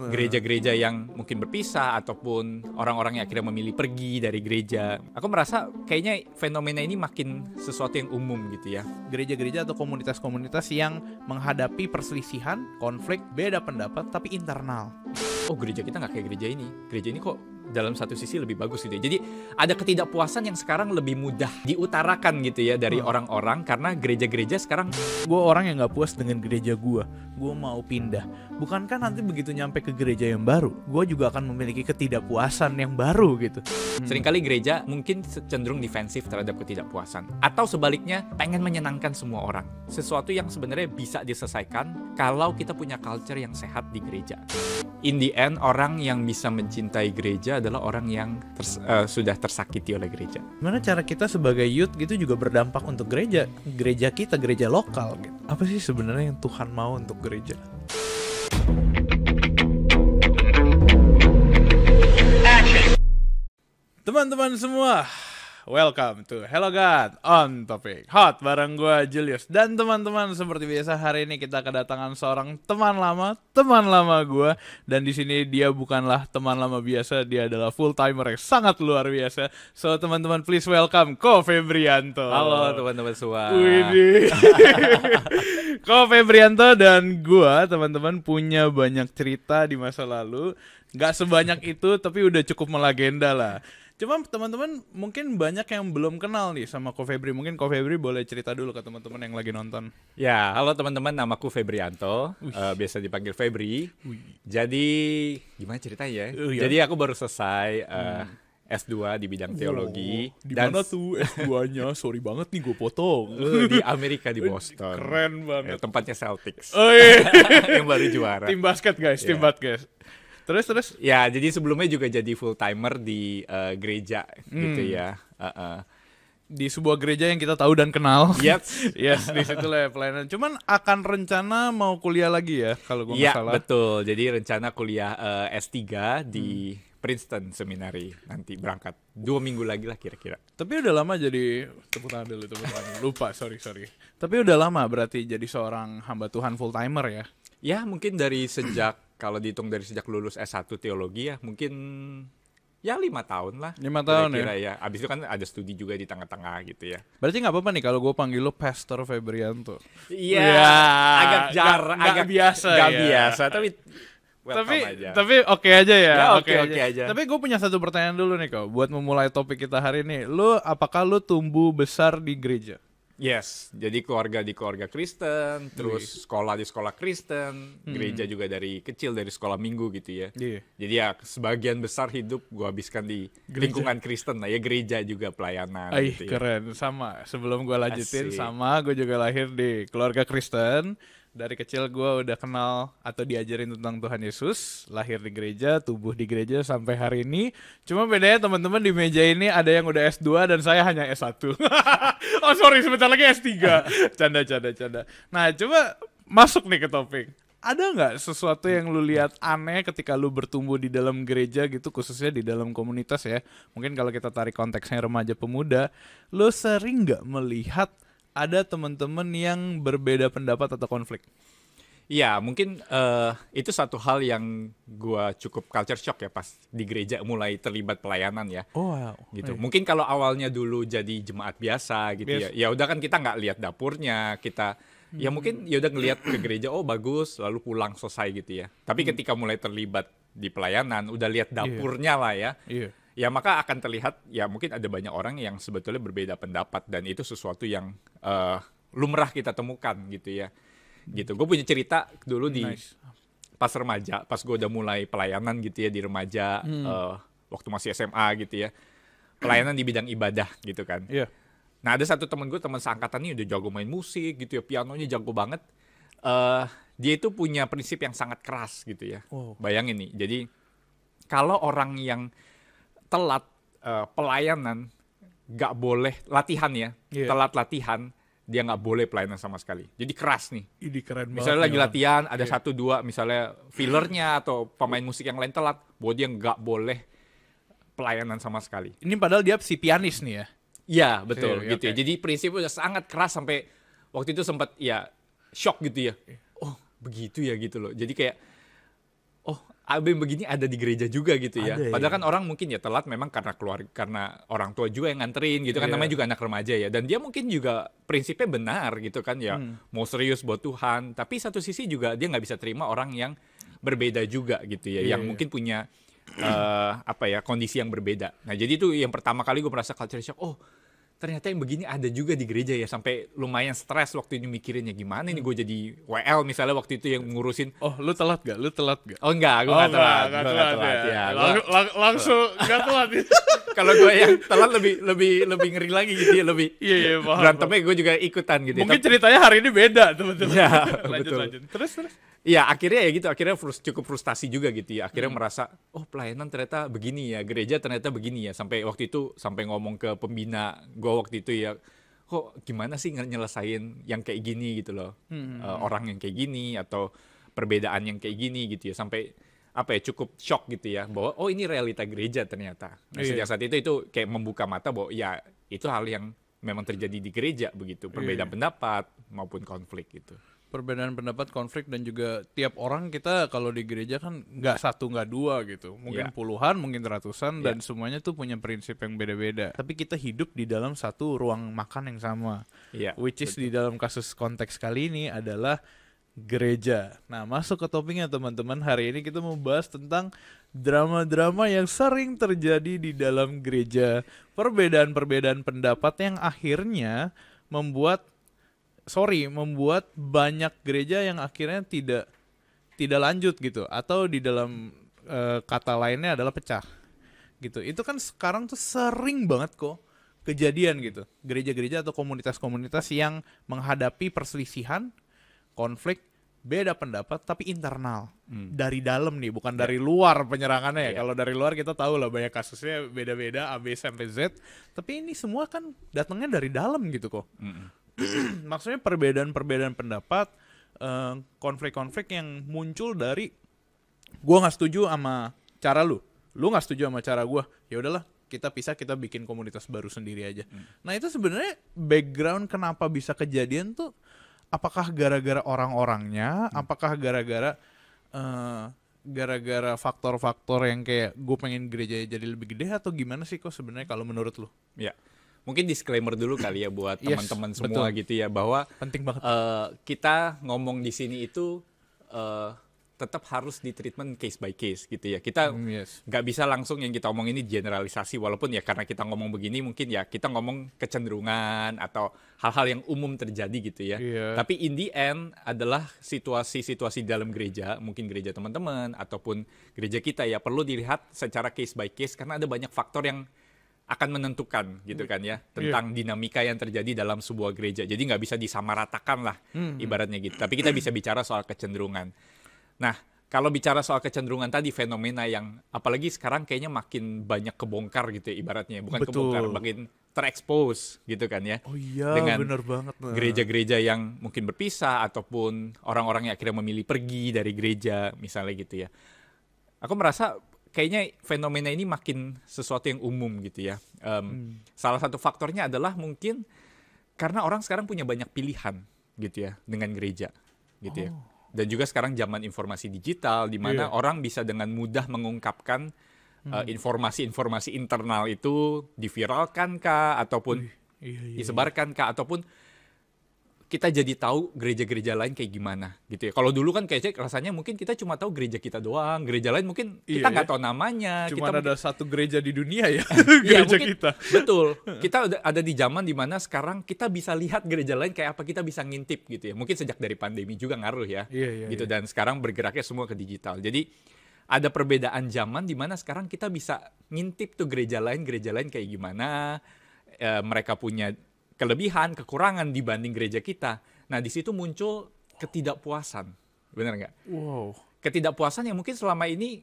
Nah. gereja-gereja yang mungkin berpisah ataupun orang-orang yang akhirnya memilih pergi dari gereja. Aku merasa kayaknya fenomena ini makin sesuatu yang umum gitu ya. Gereja-gereja atau komunitas-komunitas yang menghadapi perselisihan, konflik, beda pendapat tapi internal. Oh gereja kita nggak kayak gereja ini. Gereja ini kok dalam satu sisi lebih bagus gitu ya. Jadi ada ketidakpuasan yang sekarang lebih mudah diutarakan gitu ya dari hmm. orang-orang karena gereja-gereja sekarang gue orang yang nggak puas dengan gereja gue, gue mau pindah. Bukankah nanti begitu nyampe ke gereja yang baru, gue juga akan memiliki ketidakpuasan yang baru gitu. Hmm. Seringkali hmm. gereja mungkin cenderung defensif terhadap ketidakpuasan atau sebaliknya pengen menyenangkan semua orang. Sesuatu yang sebenarnya bisa diselesaikan kalau kita punya culture yang sehat di gereja. In the end orang yang bisa mencintai gereja adalah orang yang ters, uh, sudah tersakiti oleh gereja. Gimana cara kita sebagai youth gitu juga berdampak untuk gereja, gereja kita, gereja lokal gitu. Apa sih sebenarnya yang Tuhan mau untuk gereja? Teman-teman semua, welcome to Hello God on Topic Hot bareng gue Julius dan teman-teman seperti biasa hari ini kita kedatangan seorang teman lama teman lama gue dan di sini dia bukanlah teman lama biasa dia adalah full timer yang sangat luar biasa so teman-teman please welcome Ko Febrianto halo teman-teman semua Widih Ko Febrianto dan gue teman-teman punya banyak cerita di masa lalu Gak sebanyak itu tapi udah cukup melagenda lah Cuma teman-teman mungkin banyak yang belum kenal nih sama Ko Febri. Mungkin Ko Febri boleh cerita dulu ke teman-teman yang lagi nonton. Ya, halo teman-teman, namaku Febrianto, uh, biasa dipanggil Febri. Uish. Jadi gimana ceritanya? Uh, Jadi aku baru selesai uh, hmm. S2 di bidang teologi. Wow, di mana tuh S2-nya? Sorry banget nih gue potong. Eh, di Amerika di Boston. Keren banget. Eh, tempatnya Celtics. Oh, iya. yang baru juara. Tim basket guys, yeah. tim iya. basket terus terus ya jadi sebelumnya juga jadi full timer di uh, gereja gitu hmm. gitu ya uh -uh. di sebuah gereja yang kita tahu dan kenal yes yes di situ lah ya pelayanan cuman akan rencana mau kuliah lagi ya kalau gue nggak ya, salah betul jadi rencana kuliah uh, S 3 di hmm. Princeton Seminary nanti berangkat dua minggu lagi lah kira-kira. Tapi udah lama jadi tepuk tangan dulu tepuk tangan lupa sorry sorry. Tapi udah lama berarti jadi seorang hamba Tuhan full timer ya? Ya mungkin dari sejak kalau dihitung dari sejak lulus S1 teologi ya mungkin ya lima tahun lah lima tahun kira ya. ya abis itu kan ada studi juga di tengah-tengah gitu ya berarti nggak apa-apa nih kalau gue panggil lo Pastor Febrianto iya yeah, agak jar gak, agak gak biasa gak ya. biasa tapi tapi aja. tapi oke okay aja ya, ya oke okay, okay, okay aja. aja tapi gue punya satu pertanyaan dulu nih kok buat memulai topik kita hari ini lo apakah lo tumbuh besar di gereja Yes, jadi keluarga di keluarga Kristen, terus yeah. sekolah di sekolah Kristen, hmm. gereja juga dari kecil dari sekolah minggu gitu ya. Yeah. Jadi ya sebagian besar hidup gue habiskan di gereja. lingkungan Kristen, nah ya gereja juga pelayanan. Aih gitu ya. keren, sama. Sebelum gue lanjutin Asik. sama, gue juga lahir di keluarga Kristen dari kecil gue udah kenal atau diajarin tentang Tuhan Yesus, lahir di gereja, tubuh di gereja sampai hari ini. Cuma bedanya teman-teman di meja ini ada yang udah S2 dan saya hanya S1. oh sorry, sebentar lagi S3. Canda, canda, canda. Nah, coba masuk nih ke topik. Ada nggak sesuatu yang lu lihat aneh ketika lu bertumbuh di dalam gereja gitu, khususnya di dalam komunitas ya? Mungkin kalau kita tarik konteksnya remaja pemuda, lu sering nggak melihat ada teman-teman yang berbeda pendapat atau konflik. Iya, mungkin uh, itu satu hal yang gua cukup culture shock ya pas di gereja mulai terlibat pelayanan ya. Oh, wow. gitu. Mungkin kalau awalnya dulu jadi jemaat biasa gitu yes. ya. Ya udah kan kita nggak lihat dapurnya, kita ya hmm. ya mungkin ya udah ngelihat ke gereja oh bagus, lalu pulang selesai gitu ya. Tapi hmm. ketika mulai terlibat di pelayanan, udah lihat iya. dapurnya yeah. lah ya. Yeah ya maka akan terlihat ya mungkin ada banyak orang yang sebetulnya berbeda pendapat dan itu sesuatu yang uh, lumrah kita temukan gitu ya gitu gue punya cerita dulu di nice. pas remaja pas gue udah mulai pelayanan gitu ya di remaja hmm. uh, waktu masih SMA gitu ya pelayanan di bidang ibadah gitu kan yeah. nah ada satu temen gue teman seangkatan nih udah jago main musik gitu ya pianonya jago banget uh, dia itu punya prinsip yang sangat keras gitu ya oh. bayangin nih jadi kalau orang yang telat uh, pelayanan nggak boleh latihan ya yeah. telat latihan dia nggak boleh pelayanan sama sekali jadi keras nih ini keren misalnya lagi ya. latihan ada yeah. satu dua misalnya fillernya atau pemain musik yang lain telat buat dia nggak boleh pelayanan sama sekali ini padahal dia si pianis nih ya Iya betul yeah, iya, gitu okay. ya jadi prinsipnya udah sangat keras sampai waktu itu sempat ya shock gitu ya iya. oh begitu ya gitu loh jadi kayak album begini ada di gereja juga gitu ya. Ada, Padahal ya. kan orang mungkin ya telat memang karena keluar karena orang tua juga yang nganterin gitu kan yeah. namanya juga anak remaja ya. Dan dia mungkin juga prinsipnya benar gitu kan ya. Hmm. Mau serius buat Tuhan, tapi satu sisi juga dia nggak bisa terima orang yang berbeda juga gitu ya, yeah, yang iya. mungkin punya uh, apa ya kondisi yang berbeda. Nah jadi itu yang pertama kali gue merasa culture shock. Oh ternyata yang begini ada juga di gereja ya sampai lumayan stres waktu itu mikirinnya gimana ini hmm. gue jadi WL misalnya waktu itu yang ngurusin oh lu telat gak lu telat gak oh enggak gue oh, gak telat gak, gua telat, telat ya, ya. Lang lang langsung gak telat ya. kalau gue yang telat lebih lebih lebih ngeri lagi gitu ya lebih iya iya paham berantemnya gue juga ikutan gitu ya. mungkin ceritanya hari ini beda teman-teman ya, lanjut betul. lanjut terus terus Iya akhirnya ya gitu akhirnya frus cukup frustasi juga gitu ya akhirnya hmm. merasa oh pelayanan ternyata begini ya gereja ternyata begini ya sampai waktu itu sampai ngomong ke pembina gue waktu itu ya kok gimana sih nyelesain yang kayak gini gitu loh hmm. uh, orang yang kayak gini atau perbedaan yang kayak gini gitu ya sampai apa ya cukup shock gitu ya bahwa oh ini realita gereja ternyata nah, iya. sejak saat itu itu kayak membuka mata bahwa ya itu hal yang memang terjadi di gereja begitu iya. perbedaan pendapat maupun konflik gitu perbedaan pendapat konflik dan juga tiap orang kita kalau di gereja kan nggak satu nggak dua gitu mungkin yeah. puluhan mungkin ratusan yeah. dan iya. semuanya tuh punya prinsip yang beda-beda tapi kita hidup di dalam satu ruang makan yang sama yeah, which is betul. di dalam kasus konteks kali ini adalah gereja nah masuk ke topiknya teman-teman hari ini kita mau bahas tentang drama-drama yang sering terjadi di dalam gereja perbedaan-perbedaan pendapat yang akhirnya membuat sorry membuat banyak gereja yang akhirnya tidak tidak lanjut gitu atau di dalam e, kata lainnya adalah pecah gitu itu kan sekarang tuh sering banget kok kejadian gitu gereja-gereja atau komunitas-komunitas yang menghadapi perselisihan konflik beda pendapat tapi internal hmm. dari dalam nih bukan ya. dari luar penyerangannya ya. ya kalau dari luar kita tahu lah banyak kasusnya beda-beda A B sampai Z tapi ini semua kan datangnya dari dalam gitu kok mm maksudnya perbedaan-perbedaan pendapat eh, konflik-konflik yang muncul dari gue nggak setuju sama cara lu lu nggak setuju sama cara gue ya udahlah kita pisah kita bikin komunitas baru sendiri aja hmm. nah itu sebenarnya background kenapa bisa kejadian tuh apakah gara-gara orang-orangnya hmm. apakah gara-gara gara eh, gara-gara faktor-faktor yang kayak gue pengen gereja jadi lebih gede atau gimana sih kok sebenarnya kalau menurut lu ya yeah mungkin disclaimer dulu kali ya buat teman-teman semua betul. gitu ya bahwa penting banget uh, kita ngomong di sini itu uh, tetap harus di treatment case by case gitu ya kita hmm, nggak mm, yes. bisa langsung yang kita omong ini generalisasi walaupun ya karena kita ngomong begini mungkin ya kita ngomong kecenderungan atau hal-hal yang umum terjadi gitu ya yeah. tapi in the end adalah situasi-situasi dalam gereja mungkin gereja teman-teman ataupun gereja kita ya perlu dilihat secara case by case karena ada banyak faktor yang akan menentukan gitu kan ya tentang yeah. dinamika yang terjadi dalam sebuah gereja. Jadi nggak bisa disamaratakan lah hmm ibaratnya gitu. Tapi kita bisa bicara soal kecenderungan. Nah kalau bicara soal kecenderungan tadi fenomena yang apalagi sekarang kayaknya makin banyak kebongkar gitu ya, ibaratnya ya. bukan Betul. kebongkar makin terekspos gitu kan ya. Oh iya dengan bener banget. Nah. Gereja-gereja yang mungkin berpisah ataupun orang-orang yang akhirnya memilih pergi dari gereja misalnya gitu ya. Aku merasa kayaknya fenomena ini makin sesuatu yang umum gitu ya. Um, hmm. Salah satu faktornya adalah mungkin karena orang sekarang punya banyak pilihan gitu ya dengan gereja gitu ya. oh. ya. Dan juga sekarang zaman informasi digital di mana yeah. orang bisa dengan mudah mengungkapkan eh, hmm. uh, informasi-informasi internal itu diviralkan kah ataupun uh, iya, iya, disebarkan kah ataupun kita jadi tahu gereja-gereja lain kayak gimana gitu ya. Kalau dulu kan kayaknya rasanya mungkin kita cuma tahu gereja kita doang, gereja lain mungkin kita iya, nggak iya, tahu namanya. Cuma kita ada mungkin, satu gereja di dunia ya, iya, gereja iya, mungkin, kita. Betul. Kita ada di zaman dimana sekarang kita bisa lihat gereja lain kayak apa kita bisa ngintip gitu ya. Mungkin sejak dari pandemi juga ngaruh ya. Iya, iya, gitu iya. dan sekarang bergeraknya semua ke digital. Jadi ada perbedaan zaman dimana sekarang kita bisa ngintip tuh gereja lain, gereja lain kayak gimana, e, mereka punya kelebihan, kekurangan dibanding gereja kita. Nah, di situ muncul ketidakpuasan. Benar nggak? Wow. Ketidakpuasan yang mungkin selama ini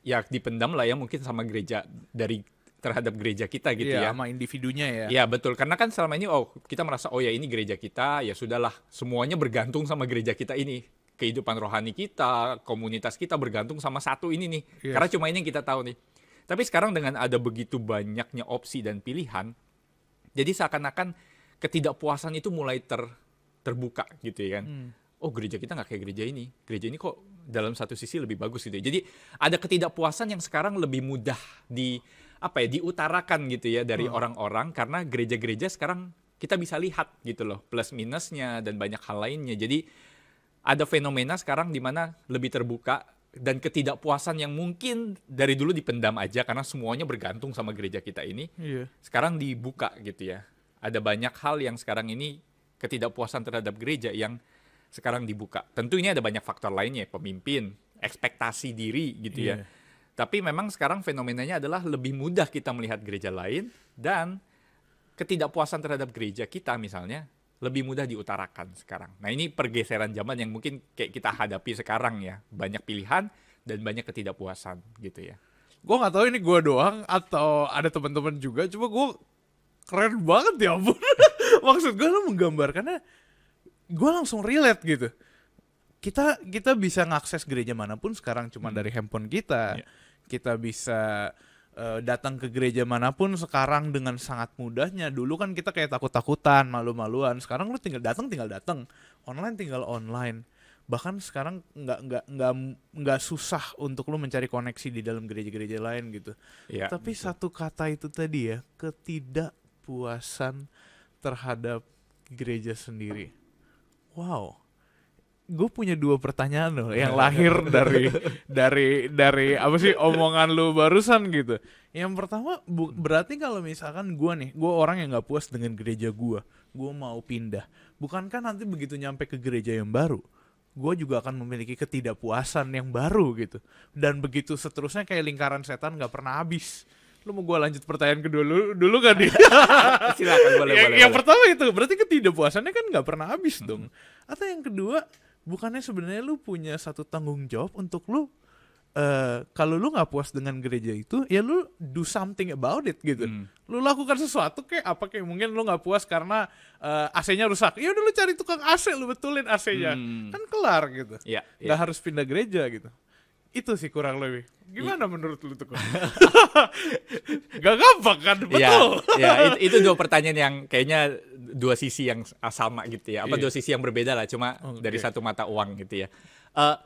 ya dipendam lah ya mungkin sama gereja dari terhadap gereja kita gitu ya, ya. sama individunya ya. Iya, betul. Karena kan selama ini oh, kita merasa oh ya ini gereja kita, ya sudahlah, semuanya bergantung sama gereja kita ini. Kehidupan rohani kita, komunitas kita bergantung sama satu ini nih. Yes. Karena cuma ini yang kita tahu nih. Tapi sekarang dengan ada begitu banyaknya opsi dan pilihan, jadi seakan-akan ketidakpuasan itu mulai ter terbuka gitu ya kan. Hmm. Oh gereja kita nggak kayak gereja ini. Gereja ini kok dalam satu sisi lebih bagus gitu. Ya. Jadi ada ketidakpuasan yang sekarang lebih mudah di apa ya diutarakan gitu ya dari hmm. orang-orang hmm. karena gereja-gereja sekarang kita bisa lihat gitu loh plus minusnya dan banyak hal lainnya. Jadi ada fenomena sekarang di mana lebih terbuka dan ketidakpuasan yang mungkin dari dulu dipendam aja karena semuanya bergantung sama gereja kita ini yeah. sekarang dibuka gitu ya ada banyak hal yang sekarang ini ketidakpuasan terhadap gereja yang sekarang dibuka tentu ini ada banyak faktor lainnya pemimpin ekspektasi diri gitu yeah. ya iya. tapi memang sekarang fenomenanya adalah lebih mudah kita melihat gereja lain dan ketidakpuasan terhadap gereja kita misalnya lebih mudah diutarakan sekarang. Nah ini pergeseran zaman yang mungkin kayak kita hadapi sekarang ya. Banyak pilihan dan banyak ketidakpuasan gitu ya. Gue gak tahu ini gue doang atau ada teman-teman juga. Cuma gue keren banget ya ampun. Maksud gue lo menggambarkannya gue langsung relate gitu. Kita kita bisa ngakses gereja manapun sekarang cuma hmm. dari handphone kita. Yeah. Kita bisa Eh, datang ke gereja manapun sekarang dengan sangat mudahnya. Dulu kan kita kayak takut-takutan, malu-maluan. Sekarang lu tinggal datang, tinggal datang. Online tinggal online. Bahkan sekarang nggak nggak nggak nggak susah untuk lu mencari koneksi di dalam gereja-gereja lain gitu. Ya, Tapi betul. satu kata itu tadi ya, ketidakpuasan terhadap gereja sendiri. Wow gue punya dua pertanyaan loh yang lahir dari dari dari apa sih omongan lu barusan gitu. Yang pertama bu, berarti kalau misalkan gue nih, gue orang yang nggak puas dengan gereja gue, gue mau pindah. Bukankah nanti begitu nyampe ke gereja yang baru, gue juga akan memiliki ketidakpuasan yang baru gitu. Dan begitu seterusnya kayak lingkaran setan nggak pernah habis lu mau gue lanjut pertanyaan kedua dulu dulu kan dia silakan boleh yang, boleh yang boleh. pertama itu berarti ketidakpuasannya kan nggak pernah habis dong atau yang kedua bukannya sebenarnya lu punya satu tanggung jawab untuk lu Uh, kalau lu nggak puas dengan gereja itu, ya lu do something about it gitu. Hmm. Lu lakukan sesuatu kayak apa kayak mungkin lu nggak puas karena uh, eh, AC-nya rusak. Ya udah lu cari tukang AC, lu betulin AC-nya. Hmm. Kan kelar gitu. Ya, yeah, Gak harus pindah gereja gitu itu sih kurang lebih gimana I menurut lu tuh gak gampang kan ya, betul ya, ya itu, itu dua pertanyaan yang kayaknya dua sisi yang ah, sama gitu ya apa yeah. dua sisi yang berbeda lah cuma okay. dari satu mata uang gitu ya uh,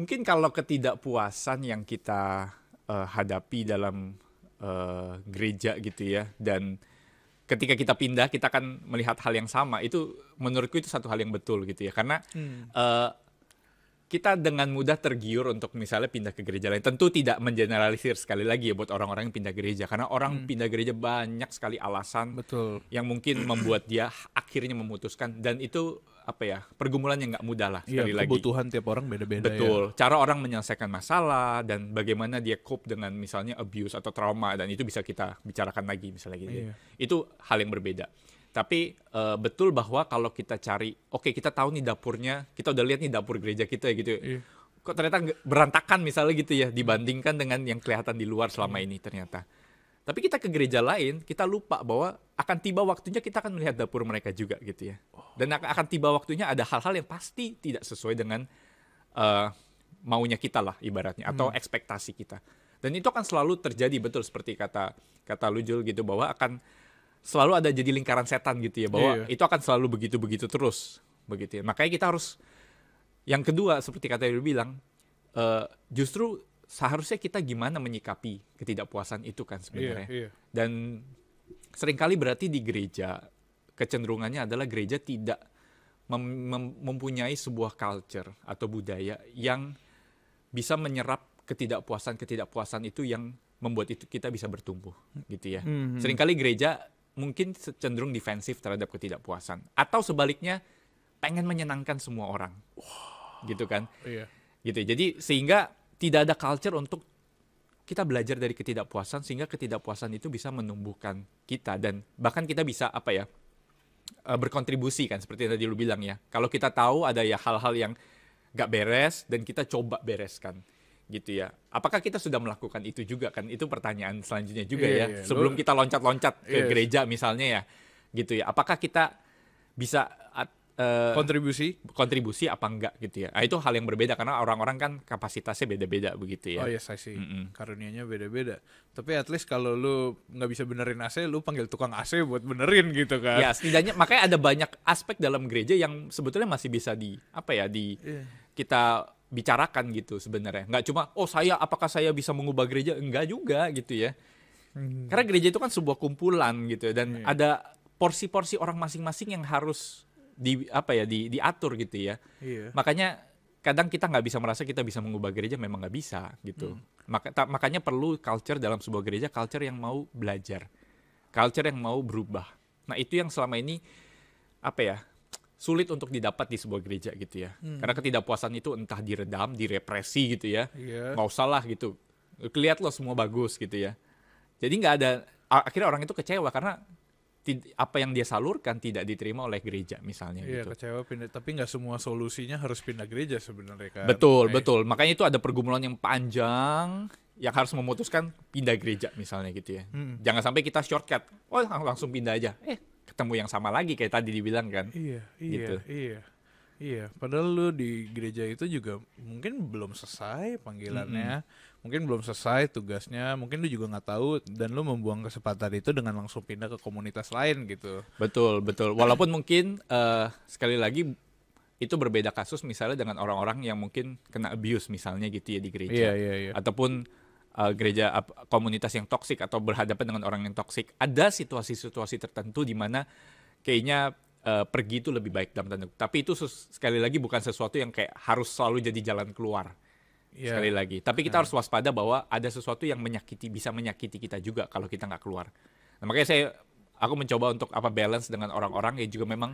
mungkin kalau ketidakpuasan yang kita uh, hadapi dalam uh, gereja gitu ya dan ketika kita pindah kita akan melihat hal yang sama itu menurutku itu satu hal yang betul gitu ya karena hmm. uh, kita dengan mudah tergiur untuk misalnya pindah ke gereja lain. Tentu tidak mengeneralisir sekali lagi ya buat orang-orang yang pindah gereja karena orang hmm. pindah gereja banyak sekali alasan Betul. yang mungkin membuat dia akhirnya memutuskan dan itu apa ya pergumulan yang nggak mudah lah iya, sekali ya, kebutuhan tiap orang beda-beda ya. betul ya. cara orang menyelesaikan masalah dan bagaimana dia cope dengan misalnya abuse atau trauma dan itu bisa kita bicarakan lagi misalnya gitu iya. itu hal yang berbeda tapi uh, betul bahwa kalau kita cari, oke okay, kita tahu nih dapurnya, kita udah lihat nih dapur gereja kita ya gitu. Ya. iya. Kok ternyata berantakan misalnya gitu ya dibandingkan dengan yang kelihatan di luar selama iya. ini ternyata. Tapi kita ke gereja lain, kita lupa bahwa akan tiba waktunya kita akan melihat dapur mereka juga gitu ya. Oh. Dan akan tiba waktunya ada hal-hal yang pasti tidak sesuai dengan uh, maunya kita lah ibaratnya atau hmm. ekspektasi kita. Dan itu akan selalu terjadi betul seperti kata kata Lujul gitu bahwa akan selalu ada jadi lingkaran setan gitu ya bahwa yeah. itu akan selalu begitu-begitu terus begitu ya. Makanya kita harus yang kedua seperti kata yang bilang uh, justru seharusnya kita gimana menyikapi ketidakpuasan itu kan sebenarnya. Yeah, yeah. Dan seringkali berarti di gereja kecenderungannya adalah gereja tidak mem mem mempunyai sebuah culture atau budaya yang bisa menyerap ketidakpuasan-ketidakpuasan itu yang membuat itu kita bisa bertumbuh gitu ya. Mm -hmm. Seringkali gereja mungkin cenderung defensif terhadap ketidakpuasan atau sebaliknya pengen menyenangkan semua orang gitu kan iya. gitu jadi sehingga tidak ada culture untuk kita belajar dari ketidakpuasan sehingga ketidakpuasan itu bisa menumbuhkan kita dan bahkan kita bisa apa ya eh, berkontribusi kan seperti yang tadi lu bilang ya kalau kita tahu ada ya hal-hal yang gak beres dan kita coba bereskan gitu ya. Apakah kita sudah melakukan itu juga kan? Itu pertanyaan selanjutnya juga yeah, ya. Yeah, Sebelum kita loncat-loncat ke yes. gereja misalnya ya, gitu ya. Apakah kita bisa uh, kontribusi kontribusi apa enggak gitu ya? Nah, itu hal yang berbeda karena orang-orang kan kapasitasnya beda-beda begitu ya. Oh yes, iya, I see. Mm -mm. Karunianya beda-beda. Tapi at least kalau lu nggak bisa benerin AC, lu panggil tukang AC buat benerin gitu kan? Ya setidaknya makanya ada banyak aspek dalam gereja yang sebetulnya masih bisa di apa ya di yeah. kita bicarakan gitu sebenarnya. Nggak cuma oh saya apakah saya bisa mengubah gereja enggak juga gitu ya. Hmm. Karena gereja itu kan sebuah kumpulan gitu ya, dan hmm. ada porsi-porsi orang masing-masing yang harus di apa ya di diatur gitu ya. Yeah. Makanya kadang kita nggak bisa merasa kita bisa mengubah gereja memang nggak bisa gitu. Hmm. Maka ta, makanya perlu culture dalam sebuah gereja culture yang mau belajar. Culture yang mau berubah. Nah, itu yang selama ini apa ya? sulit untuk didapat di sebuah gereja gitu ya. Hmm. Karena ketidakpuasan itu entah diredam, direpresi gitu ya. Yeah. Nggak usah lah gitu. Kelihat loh semua bagus gitu ya. Jadi nggak ada akhirnya orang itu kecewa karena apa yang dia salurkan tidak diterima oleh gereja misalnya iya, gitu. kecewa pindah tapi nggak semua solusinya harus pindah gereja sebenarnya kan. Betul, eh. betul. Makanya itu ada pergumulan yang panjang yang harus memutuskan pindah gereja misalnya gitu ya. Hmm. Jangan sampai kita shortcut. Oh, lang langsung pindah aja. Eh, ketemu yang sama lagi kayak tadi dibilang kan. Iya, iya, gitu. iya. Iya, padahal lu di gereja itu juga mungkin belum selesai panggilannya, mm -hmm. mungkin belum selesai tugasnya, mungkin lu juga nggak tahu dan lu membuang kesempatan itu dengan langsung pindah ke komunitas lain gitu. Betul, betul. Walaupun mungkin uh, sekali lagi itu berbeda kasus misalnya dengan orang-orang yang mungkin kena abuse misalnya gitu ya di gereja, yeah, yeah, yeah. ataupun uh, gereja uh, komunitas yang toksik atau berhadapan dengan orang yang toksik. Ada situasi-situasi tertentu di mana kayaknya uh, pergi itu lebih baik dalam tanda tapi itu sekali lagi bukan sesuatu yang kayak harus selalu jadi jalan keluar yeah. sekali lagi tapi kita yeah. harus waspada bahwa ada sesuatu yang menyakiti bisa menyakiti kita juga kalau kita nggak keluar nah, makanya saya aku mencoba untuk apa balance dengan orang-orang yang juga memang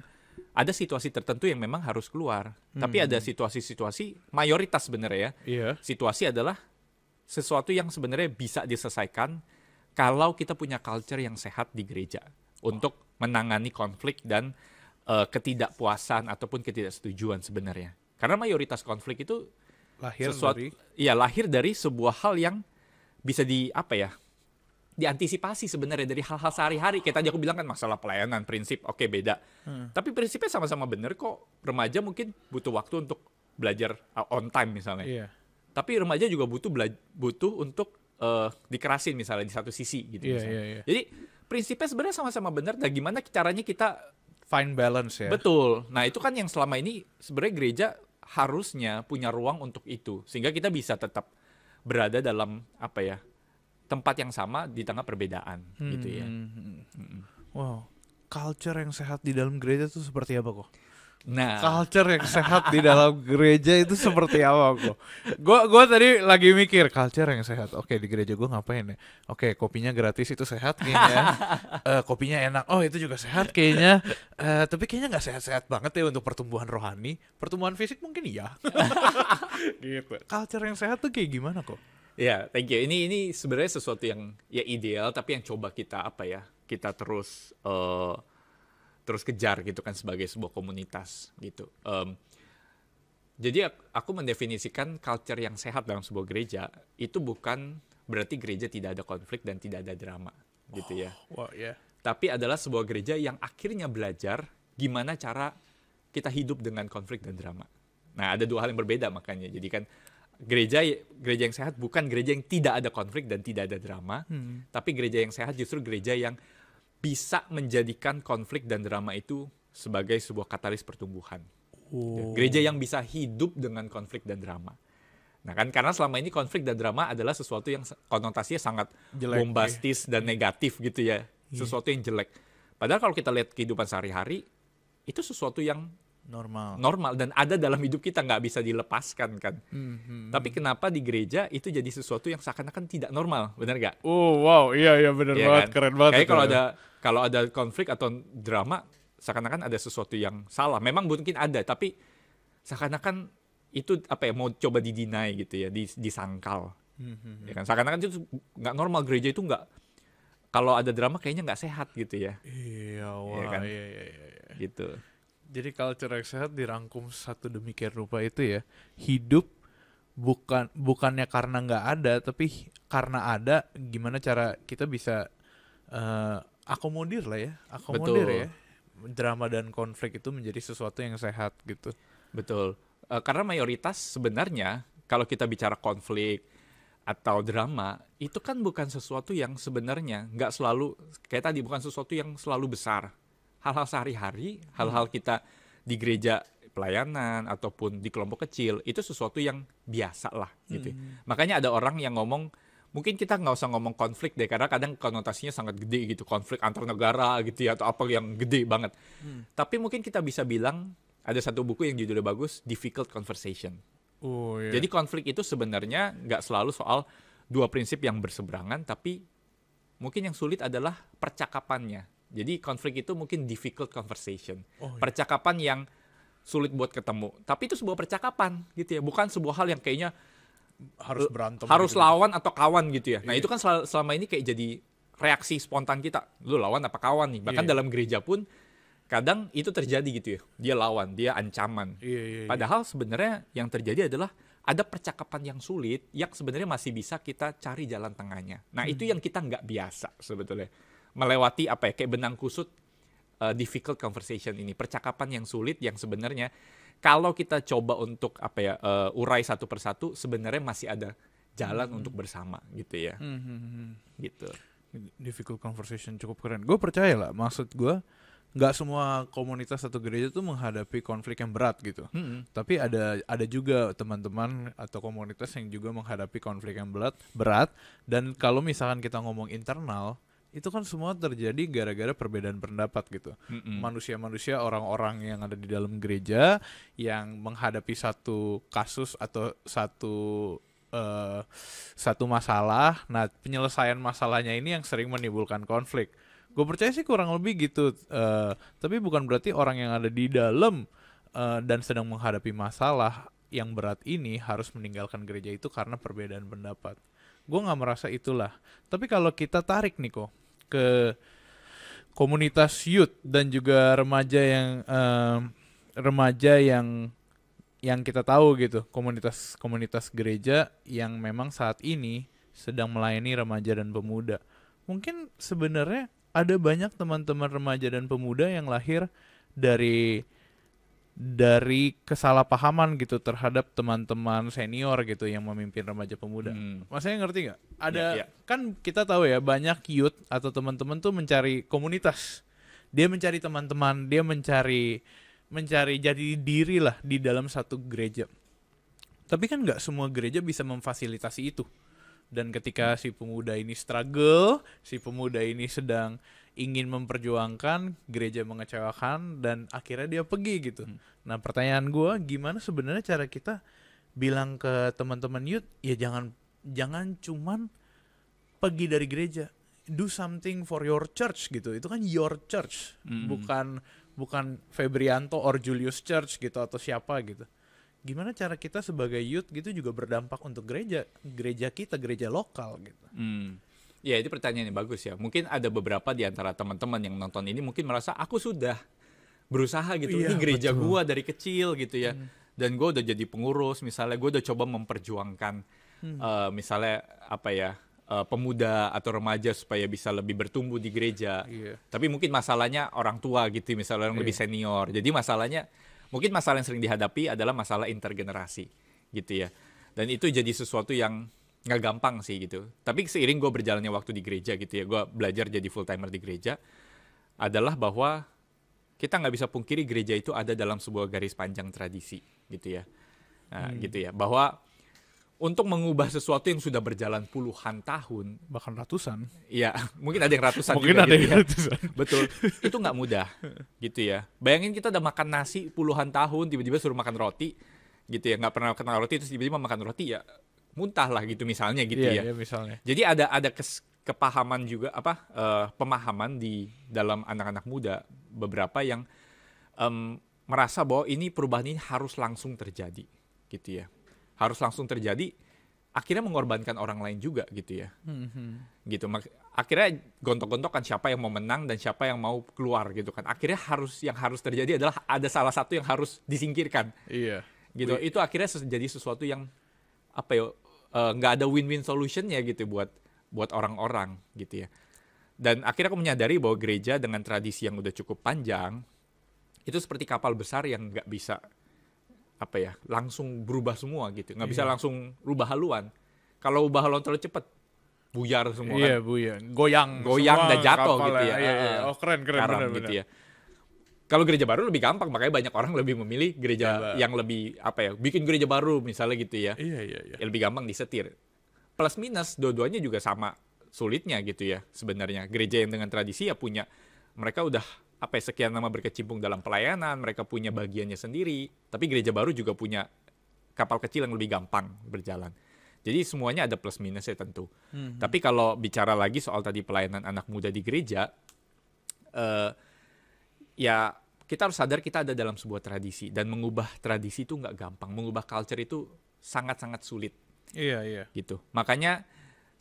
ada situasi tertentu yang memang harus keluar hmm. tapi ada hmm. situasi-situasi mayoritas sebenarnya ya yeah. situasi adalah sesuatu yang sebenarnya bisa diselesaikan kalau kita punya culture yang sehat di gereja untuk menangani konflik dan uh, ketidakpuasan ataupun ketidaksetujuan sebenarnya. Karena mayoritas konflik itu lahir sesuatu, dari ya lahir dari sebuah hal yang bisa di apa ya? diantisipasi sebenarnya dari hal-hal sehari-hari. Kayak tadi aku bilang kan masalah pelayanan, prinsip oke okay, beda. Hmm. Tapi prinsipnya sama-sama benar kok. Remaja mungkin butuh waktu untuk belajar uh, on time misalnya. Yeah tapi remaja juga butuh butuh untuk uh, dikerasin misalnya di satu sisi gitu yeah, Yeah, yeah. Jadi prinsipnya sebenarnya sama-sama benar dan nah gimana caranya kita find balance ya. Betul. Nah, itu kan yang selama ini sebenarnya gereja harusnya punya ruang untuk itu sehingga kita bisa tetap berada dalam apa ya? tempat yang sama di tengah perbedaan hmm, gitu ya. Hmm, hmm, hmm, hmm. Wow, culture yang sehat di dalam gereja itu seperti apa kok? Nah, culture yang sehat di dalam gereja itu seperti apa kok? Gua gua tadi lagi mikir culture yang sehat. Oke, di gereja gua ngapain ya? Oke, kopinya gratis itu sehat kayaknya. uh, kopinya enak. Oh, itu juga sehat kayaknya. Uh, tapi kayaknya nggak sehat-sehat banget ya untuk pertumbuhan rohani. Pertumbuhan fisik mungkin iya. gitu. Culture yang sehat tuh kayak gimana kok? Ya, yeah, thank you. Ini ini sebenarnya sesuatu yang ya ideal tapi yang coba kita apa ya? Kita terus uh, terus kejar gitu kan sebagai sebuah komunitas gitu. Um, jadi aku mendefinisikan culture yang sehat dalam sebuah gereja itu bukan berarti gereja tidak ada konflik dan tidak ada drama gitu ya. Oh, yeah. Tapi adalah sebuah gereja yang akhirnya belajar gimana cara kita hidup dengan konflik dan drama. Nah, ada dua hal yang berbeda makanya. Jadi kan gereja gereja yang sehat bukan gereja yang tidak ada konflik dan tidak ada drama, hmm. tapi gereja yang sehat justru gereja yang bisa menjadikan konflik dan drama itu sebagai sebuah katalis pertumbuhan. Ya, oh. Gereja yang bisa hidup dengan konflik dan drama. Nah kan karena selama ini konflik dan drama adalah sesuatu yang konotasinya sangat jelek, bombastis ya. dan negatif gitu ya, iya. sesuatu yang jelek. Padahal kalau kita lihat kehidupan sehari-hari itu sesuatu yang normal normal dan ada dalam hidup kita nggak bisa dilepaskan kan hmm, hmm, tapi kenapa di gereja itu jadi sesuatu yang seakan-akan tidak normal benar nggak oh wow iya iya benar iya, banget kan? keren banget kayak kalau ya. ada kalau ada konflik atau drama seakan-akan ada sesuatu yang salah memang mungkin ada tapi seakan-akan itu apa ya mau coba didinai gitu ya disangkal hmm, hmm, ya kan seakan-akan itu nggak normal gereja itu nggak kalau ada drama kayaknya nggak sehat gitu ya iya wow, iya kan? iya, iya, iya. iya. gitu jadi culture yang sehat dirangkum satu demikian rupa itu ya hidup bukan bukannya karena nggak ada tapi karena ada gimana cara kita bisa uh, akomodir lah ya akomodir Betul. ya drama dan konflik itu menjadi sesuatu yang sehat gitu. Betul. Uh, karena mayoritas sebenarnya kalau kita bicara konflik atau drama itu kan bukan sesuatu yang sebenarnya nggak selalu kayak tadi bukan sesuatu yang selalu besar hal-hal sehari-hari, hmm. hal-hal kita di gereja pelayanan ataupun di kelompok kecil itu sesuatu yang biasa lah gitu. Ya. Hmm. Makanya ada orang yang ngomong mungkin kita nggak usah ngomong konflik deh karena kadang konotasinya sangat gede gitu konflik antar negara gitu ya atau apa yang gede banget. Hmm. Tapi mungkin kita bisa bilang ada satu buku yang judulnya bagus Difficult Conversation. Oh, yeah. Jadi konflik itu sebenarnya nggak selalu soal dua prinsip yang berseberangan tapi mungkin yang sulit adalah percakapannya jadi konflik itu mungkin difficult conversation, oh, iya. percakapan yang sulit buat ketemu. Tapi itu sebuah percakapan gitu ya, bukan sebuah hal yang kayaknya harus eh, berantem, harus gitu. lawan atau kawan gitu ya. Nah iya. itu kan selama ini kayak jadi reaksi spontan kita, lu lawan apa kawan nih. Bahkan iya. dalam gereja pun kadang itu terjadi gitu ya, dia lawan, dia ancaman. iya. iya, iya. Padahal sebenarnya yang terjadi adalah ada percakapan yang sulit yang sebenarnya masih bisa kita cari jalan tengahnya. Nah, hmm. itu yang kita nggak biasa sebetulnya melewati apa ya kayak benang kusut uh, difficult conversation ini percakapan yang sulit yang sebenarnya kalau kita coba untuk apa ya uh, urai satu persatu sebenarnya masih ada jalan hmm. untuk bersama gitu ya hmm. hmm, hmm, hmm. gitu difficult conversation cukup keren gue percaya lah maksud gue nggak semua komunitas atau gereja tuh menghadapi konflik yang berat gitu. Hmm. Tapi ada ada juga teman-teman atau komunitas yang juga menghadapi konflik yang berat berat dan kalau misalkan kita ngomong internal itu kan semua terjadi gara-gara perbedaan pendapat gitu. Mm-mm. Manusia-manusia orang-orang yang ada di dalam gereja yang menghadapi satu kasus atau satu uh, satu masalah. Nah, penyelesaian masalahnya ini yang sering menimbulkan konflik. Gue percaya sih kurang lebih gitu. Uh, tapi bukan berarti orang yang ada di dalam uh, dan sedang menghadapi masalah yang berat ini harus meninggalkan gereja itu karena perbedaan pendapat gue nggak merasa itulah tapi kalau kita tarik nih kok ke komunitas youth dan juga remaja yang uh, remaja yang yang kita tahu gitu komunitas komunitas gereja yang memang saat ini sedang melayani remaja dan pemuda mungkin sebenarnya ada banyak teman-teman remaja dan pemuda yang lahir dari dari kesalahpahaman gitu terhadap teman-teman senior gitu yang memimpin remaja pemuda. Hmm. Maksudnya ngerti nggak? Ada ya, ya. kan kita tahu ya banyak youth atau teman-teman tuh mencari komunitas. Dia mencari teman-teman, dia mencari mencari jadi diri lah di dalam satu gereja. Tapi kan nggak semua gereja bisa memfasilitasi itu. Dan ketika si pemuda ini struggle, si pemuda ini sedang ingin memperjuangkan gereja mengecewakan dan akhirnya dia pergi gitu. Hmm. Nah pertanyaan gue gimana sebenarnya cara kita bilang ke teman-teman youth ya jangan jangan cuman pergi dari gereja do something for your church gitu itu kan your church hmm. bukan bukan Febrianto or Julius Church gitu atau siapa gitu gimana cara kita sebagai youth gitu juga berdampak untuk gereja gereja kita gereja lokal gitu hmm. Ya itu pertanyaan yang bagus ya. Mungkin ada beberapa di antara teman-teman yang nonton ini mungkin merasa aku sudah berusaha gitu. Iya, ini gereja betul. gua dari kecil gitu ya. Hmm. Dan gua udah jadi pengurus misalnya gua udah coba memperjuangkan hmm. uh, misalnya apa ya uh, pemuda atau remaja supaya bisa lebih bertumbuh di gereja. Yeah. Tapi mungkin masalahnya orang tua gitu misalnya yang yeah. lebih iya. senior. Jadi masalahnya mungkin masalah yang sering dihadapi adalah masalah intergenerasi gitu ya. Dan itu jadi sesuatu yang nggak gampang sih gitu. Tapi seiring gue berjalannya waktu di gereja gitu ya, gue belajar jadi full timer di gereja adalah bahwa kita nggak bisa pungkiri gereja itu ada dalam sebuah garis panjang tradisi gitu ya, nah, hmm. gitu ya. Bahwa untuk mengubah sesuatu yang sudah berjalan puluhan tahun, bahkan ratusan, ya mungkin ada yang ratusan, mungkin juga, ada gitu yang ya. ratusan, betul. Itu nggak mudah gitu ya. Bayangin kita udah makan nasi puluhan tahun, tiba-tiba suruh makan roti, gitu ya nggak pernah kenal roti terus tiba-tiba makan roti ya muntah lah gitu misalnya gitu yeah, ya. Yeah, misalnya. Jadi ada ada kes, kepahaman juga apa uh, pemahaman di dalam anak-anak muda beberapa yang um, merasa bahwa ini perubahan ini harus langsung terjadi gitu ya. Harus langsung terjadi akhirnya mengorbankan orang lain juga gitu ya. Mm-hmm. Gitu akhirnya gontok-gontokan siapa yang mau menang dan siapa yang mau keluar gitu kan. Akhirnya harus yang harus terjadi adalah ada salah satu yang harus disingkirkan. Iya. Gitu. We... Itu akhirnya jadi sesuatu yang apa ya Eh, nggak uh, ada win-win solutionnya gitu ya buat buat orang-orang gitu ya. Dan akhirnya aku menyadari bahwa gereja dengan tradisi yang udah cukup panjang itu seperti kapal besar yang nggak bisa apa ya langsung berubah semua gitu, nggak yeah. bisa iya. langsung rubah haluan. Kalau ubah haluan terlalu cepat buyar semua. Iya yeah, kan? buyar, goyang, goyang dan jatuh gitu ya. ya. Iya, iya. Oh keren keren. Karam, bener, gitu ya kalau gereja baru lebih gampang, makanya banyak orang lebih memilih gereja iya. yang lebih apa ya, bikin gereja baru misalnya gitu ya. Iya iya iya. Ya, lebih gampang disetir. Plus minus dua-duanya juga sama sulitnya gitu ya sebenarnya. Gereja yang dengan tradisi ya punya mereka udah apa ya, sekian nama berkecimpung dalam pelayanan, mereka punya bagiannya sendiri. Tapi gereja baru juga punya kapal kecil yang lebih gampang berjalan. Jadi semuanya ada plus minus ya tentu. Mm hmm. Tapi kalau bicara lagi soal tadi pelayanan anak muda di gereja, uh, ya kita harus sadar kita ada dalam sebuah tradisi dan mengubah tradisi itu nggak gampang mengubah culture itu sangat sangat sulit iya iya gitu makanya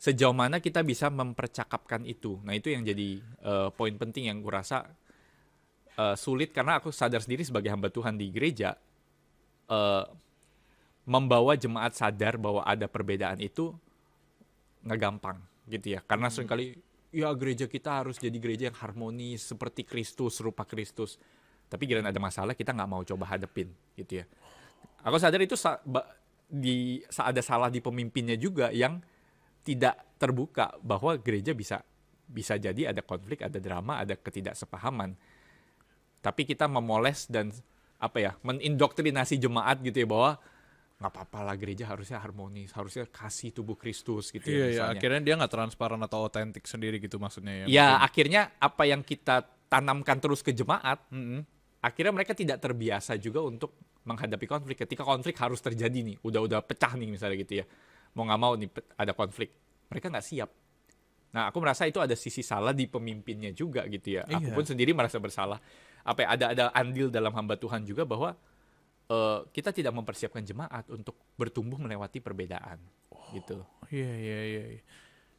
sejauh mana kita bisa mempercakapkan itu nah itu yang jadi uh, poin penting yang kurasa uh, sulit karena aku sadar sendiri sebagai hamba Tuhan di gereja uh, membawa jemaat sadar bahwa ada perbedaan itu nggak gampang gitu ya karena hmm. seringkali ya gereja kita harus jadi gereja yang harmonis seperti Kristus, serupa Kristus. Tapi kira ada masalah kita nggak mau coba hadepin gitu ya. Aku sadar itu sa di ada salah di pemimpinnya juga yang tidak terbuka bahwa gereja bisa bisa jadi ada konflik, ada drama, ada ketidaksepahaman. Tapi kita memoles dan apa ya, mendoktrinasi jemaat gitu ya bahwa nggak apa-apa lah gereja harusnya harmonis harusnya kasih tubuh Kristus gitu iya, ya Iya, iya akhirnya dia nggak transparan atau otentik sendiri gitu maksudnya ya ya akhirnya apa yang kita tanamkan terus ke jemaat mm -hmm. akhirnya mereka tidak terbiasa juga untuk menghadapi konflik ketika konflik harus terjadi nih udah-udah pecah nih misalnya gitu ya mau nggak mau nih ada konflik mereka nggak siap nah aku merasa itu ada sisi salah di pemimpinnya juga gitu ya iya. aku pun sendiri merasa bersalah apa ya, ada ada andil dalam hamba Tuhan juga bahwa uh, kita tidak mempersiapkan jemaat untuk bertumbuh melewati perbedaan oh, gitu. Iya, iya iya iya.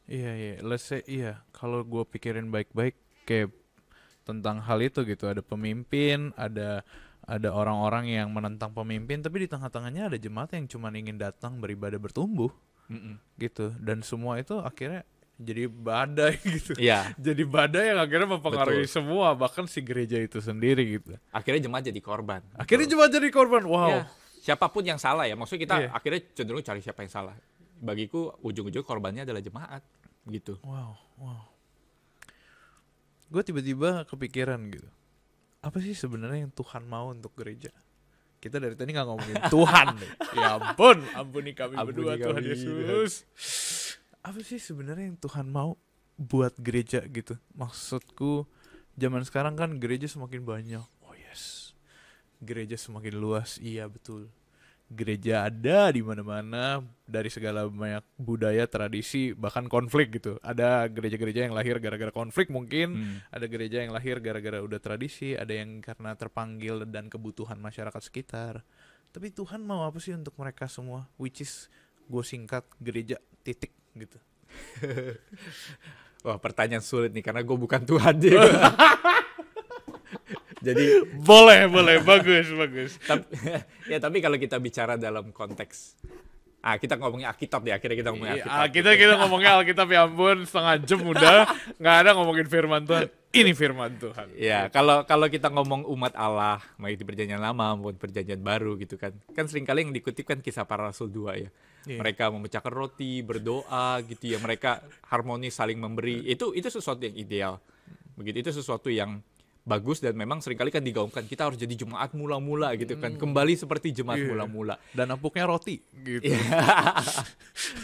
Iya iya, let's say iya, kalau gue pikirin baik-baik kayak tentang hal itu gitu, ada pemimpin, ada ada orang-orang yang menentang pemimpin tapi di tengah-tengahnya ada jemaat yang cuma ingin datang beribadah bertumbuh. Mm -mm. Gitu. Dan semua itu akhirnya jadi badai gitu. Iya. Jadi badai yang akhirnya mempengaruhi Betul. semua bahkan si gereja itu sendiri gitu. Akhirnya jemaat jadi korban. Akhirnya jemaat jadi korban. Wow. Ya. Siapapun yang salah ya. Maksudnya kita yeah. akhirnya cenderung cari siapa yang salah. Bagiku ujung-ujung korbannya adalah jemaat gitu. Wow, wow. Gue tiba-tiba kepikiran gitu. Apa sih sebenarnya yang Tuhan mau untuk gereja? Kita dari tadi nggak ngomongin Tuhan. Ya ampun, ampuni kami ampuni berdua kami. Tuhan Yesus apa sih sebenarnya yang Tuhan mau buat gereja gitu maksudku zaman sekarang kan gereja semakin banyak oh yes gereja semakin luas iya betul gereja ada di mana-mana dari segala banyak budaya, tradisi, bahkan konflik gitu. Ada gereja-gereja yang lahir gara-gara konflik mungkin, hmm. ada gereja yang lahir gara-gara udah tradisi, ada yang karena terpanggil dan kebutuhan masyarakat sekitar. Tapi Tuhan mau apa sih untuk mereka semua? Which is gue singkat gereja titik gitu? Wah pertanyaan sulit nih karena gue bukan Tuhan dia. Jadi boleh boleh bagus bagus. Tapi, ya tapi kalau kita bicara dalam konteks Ah, kita ngomongnya Alkitab ya. Akhirnya kita ngomongnya iya, Alkitab. Ah, kita gitu. kita ngomongnya Alkitab ya ampun, setengah jam udah nggak ada ngomongin firman Tuhan. Ini firman Tuhan. Ya, kalau kalau kita ngomong umat Allah, baik itu perjanjian lama maupun perjanjian baru gitu kan. Kan seringkali yang dikutip kan kisah para rasul dua ya. Yeah. Mereka memecahkan roti, berdoa gitu ya. Mereka harmonis saling memberi. Itu itu sesuatu yang ideal. Begitu itu sesuatu yang bagus dan memang seringkali kan digaungkan kita harus jadi jemaat mula-mula gitu kan hmm. kembali seperti jemaat yeah. mula-mula dan empuknya roti gitu iya.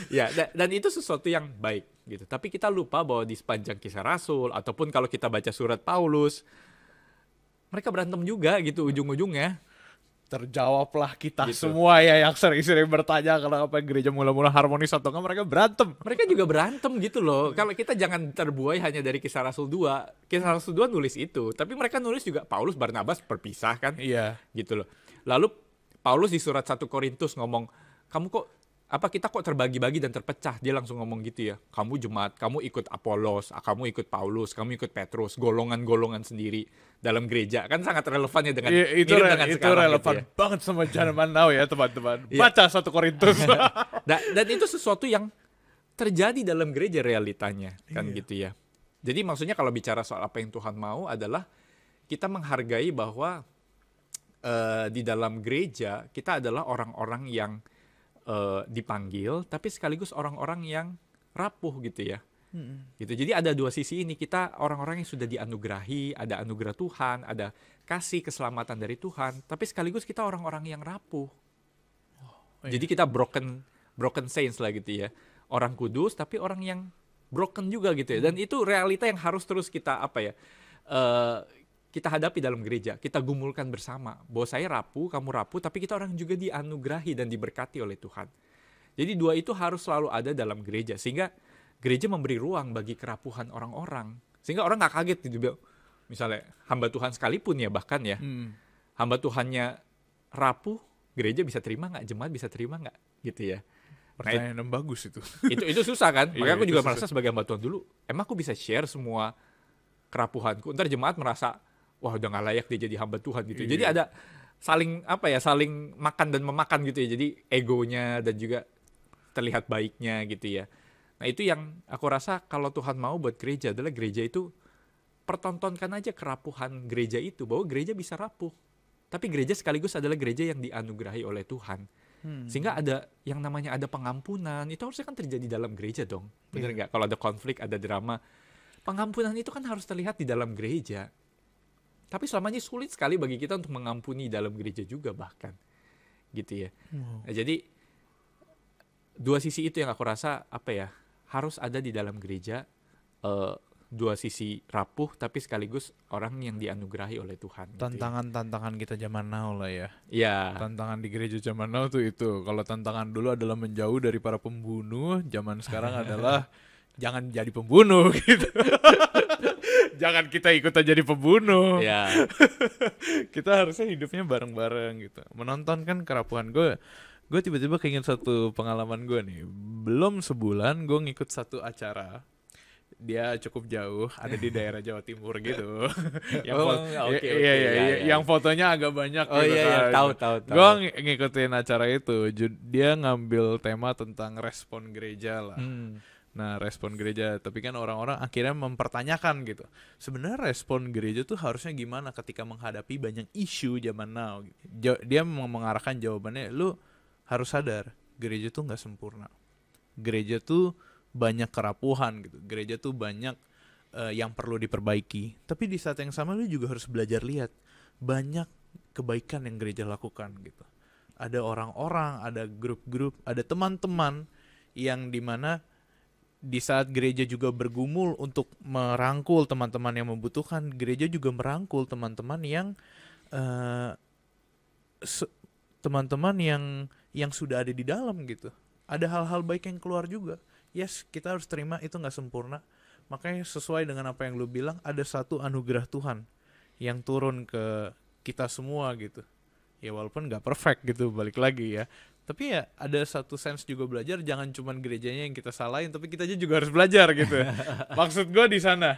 ya dan, dan itu sesuatu yang baik gitu tapi kita lupa bahwa di sepanjang kisah rasul ataupun kalau kita baca surat Paulus mereka berantem juga gitu ujung-ujungnya terjawablah kita gitu. semua ya yang sering-sering bertanya kenapa gereja mula-mula harmonis atau enggak mereka berantem. Mereka juga berantem gitu loh. Kalau kita jangan terbuai hanya dari kisah Rasul 2. Kisah Rasul 2 nulis itu, tapi mereka nulis juga Paulus Barnabas berpisah kan? Iya. Gitu loh. Lalu Paulus di surat 1 Korintus ngomong, "Kamu kok apa kita kok terbagi-bagi dan terpecah dia langsung ngomong gitu ya kamu jemaat kamu ikut Apolos ah, kamu ikut Paulus kamu ikut Petrus golongan-golongan sendiri dalam gereja kan sangat relevan ya dengan ya, itu re dengan itu gitu relevan gitu ya. banget sama zaman now ya teman-teman iya. baca satu Korintus dan, dan itu sesuatu yang terjadi dalam gereja realitanya kan iya. gitu ya jadi maksudnya kalau bicara soal apa yang Tuhan mau adalah kita menghargai bahwa uh, di dalam gereja kita adalah orang-orang yang uh, dipanggil tapi sekaligus orang-orang yang rapuh gitu ya hmm. gitu jadi ada dua sisi ini kita orang-orang yang sudah dianugerahi ada anugerah Tuhan ada kasih keselamatan dari Tuhan tapi sekaligus kita orang-orang yang rapuh oh, iya. jadi kita broken broken saints lah gitu ya orang kudus tapi orang yang broken juga gitu ya dan hmm. itu realita yang harus terus kita apa ya uh, kita hadapi dalam gereja, kita gumulkan bersama bahwa saya rapuh, kamu rapuh, tapi kita orang juga dianugerahi dan diberkati oleh Tuhan. Jadi dua itu harus selalu ada dalam gereja sehingga gereja memberi ruang bagi kerapuhan orang-orang sehingga orang gak kaget gitu misalnya hamba Tuhan sekalipun ya bahkan ya hmm. hamba Tuhannya rapuh gereja bisa terima nggak jemaat bisa terima nggak gitu ya nah, pertanyaan nah, yang bagus itu itu itu susah kan iya, makanya iya, aku juga susah. merasa sebagai hamba Tuhan dulu emang aku bisa share semua kerapuhanku ntar jemaat merasa wah udah gak layak dia jadi hamba Tuhan gitu. Ya. Iya. Jadi ada saling apa ya saling makan dan memakan gitu ya jadi egonya dan juga terlihat baiknya gitu ya nah itu yang aku rasa kalau Tuhan mau buat gereja adalah gereja itu pertontonkan aja kerapuhan gereja itu bahwa gereja bisa rapuh tapi gereja sekaligus adalah gereja yang dianugerahi oleh Tuhan hmm. sehingga ada yang namanya ada pengampunan itu harusnya kan terjadi dalam gereja dong bener iya. nggak yeah. kalau ada konflik ada drama pengampunan itu kan harus terlihat di dalam gereja tapi selamanya sulit sekali bagi kita untuk mengampuni dalam gereja juga bahkan. Gitu ya. Wow. Nah, jadi dua sisi itu yang aku rasa apa ya? Harus ada di dalam gereja uh, dua sisi rapuh tapi sekaligus orang yang dianugerahi oleh Tuhan. Tantangan-tantangan gitu ya. tantangan kita zaman now lah ya. Ya. Tantangan di gereja zaman now tuh itu. Kalau tantangan dulu adalah menjauh dari para pembunuh, zaman sekarang adalah jangan jadi pembunuh gitu. jangan kita ikutan jadi pembunuh. Ya. kita harusnya hidupnya bareng-bareng gitu. Menonton kan kerapuhan gue. Gue tiba-tiba keinget satu pengalaman gue nih. Belum sebulan gue ngikut satu acara dia cukup jauh ada di daerah Jawa Timur gitu yang oh, okay, iya, okay, ya, ya, ya, ya, yang fotonya agak banyak oh gitu iya, iya. Kan. tahu tahu tahu gue ng ngikutin acara itu dia ngambil tema tentang respon gereja lah hmm Nah, respon gereja, tapi kan orang-orang akhirnya mempertanyakan gitu. Sebenarnya respon gereja tuh harusnya gimana ketika menghadapi banyak isu zaman now. Dia mengarahkan jawabannya, lu harus sadar, gereja tuh nggak sempurna. Gereja tuh banyak kerapuhan gitu. Gereja tuh banyak uh, yang perlu diperbaiki. Tapi di saat yang sama lu juga harus belajar lihat banyak kebaikan yang gereja lakukan gitu. Ada orang-orang, ada grup-grup, ada teman-teman yang dimana di saat gereja juga bergumul untuk merangkul teman-teman yang membutuhkan, gereja juga merangkul teman-teman yang teman eh, teman-teman yang yang sudah ada di dalam gitu. Ada hal-hal baik yang keluar juga. Yes, kita harus terima itu nggak sempurna. Makanya sesuai dengan apa yang lu bilang, ada satu anugerah Tuhan yang turun ke kita semua gitu. Ya walaupun nggak perfect gitu balik lagi ya tapi ya ada satu sense juga belajar jangan cuma gerejanya yang kita salahin tapi kita aja juga harus belajar gitu maksud gue di sana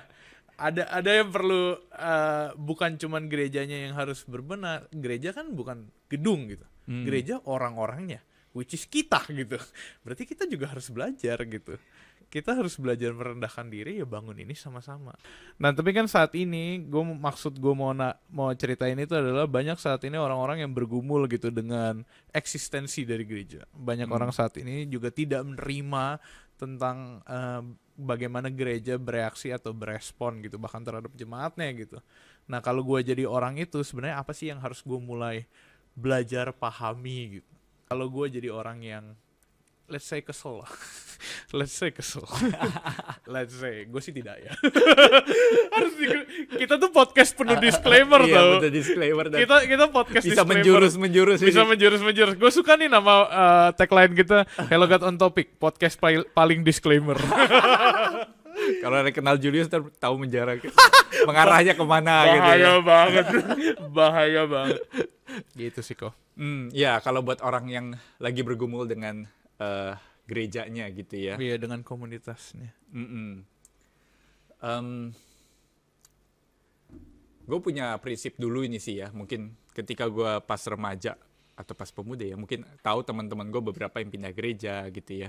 ada ada yang perlu uh, bukan cuma gerejanya yang harus berbenah gereja kan bukan gedung gitu hmm. gereja orang-orangnya which is kita gitu berarti kita juga harus belajar gitu kita harus belajar merendahkan diri ya bangun ini sama-sama. Nah tapi kan saat ini gue maksud gue mau na mau ceritain itu adalah banyak saat ini orang-orang yang bergumul gitu dengan eksistensi dari gereja. Banyak hmm. orang saat ini juga tidak menerima tentang uh, bagaimana gereja bereaksi atau berespon gitu bahkan terhadap jemaatnya gitu. Nah kalau gue jadi orang itu sebenarnya apa sih yang harus gue mulai belajar pahami gitu. Kalau gue jadi orang yang let's say kesel lah let's say kesel let's say gue sih tidak ya harus kita tuh podcast penuh disclaimer iya, tau disclaimer dan kita kita podcast bisa disclaimer. menjurus menjurus bisa ini. menjurus menjurus gue suka nih nama uh, tagline kita hello god on topic podcast paling disclaimer kalau ada kenal Julius ntar tahu menjarah mengarahnya kemana bahaya gitu ya. Bahaya banget bahaya banget gitu sih kok hmm, ya kalau buat orang yang lagi bergumul dengan uh, gerejanya gitu ya. Iya dengan komunitasnya. Mm -mm. Um, gue punya prinsip dulu ini sih ya mungkin ketika gue pas remaja atau pas pemuda ya mungkin tahu teman-teman gue beberapa yang pindah gereja gitu ya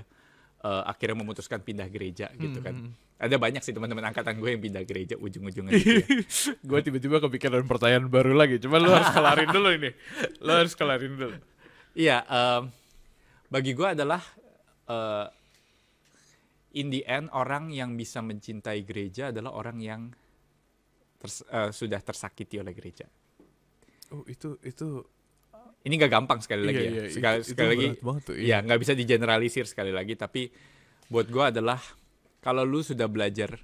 uh, akhirnya memutuskan pindah gereja gitu kan -hmm. ada banyak sih teman-teman angkatan gue yang pindah gereja ujung-ujungnya gitu ya. gue tiba-tiba kepikiran pertanyaan baru lagi cuma lo harus kelarin dulu ini lo harus kelarin dulu iya um, bagi gue adalah uh, in the end orang yang bisa mencintai gereja adalah orang yang ters, uh, sudah tersakiti oleh gereja. Oh itu itu ini gak gampang sekali iya, lagi ya. iya, ya. Sekali, itu, sekali itu lagi tuh, ya, iya. ya nggak bisa digeneralisir sekali lagi tapi buat gue adalah kalau lu sudah belajar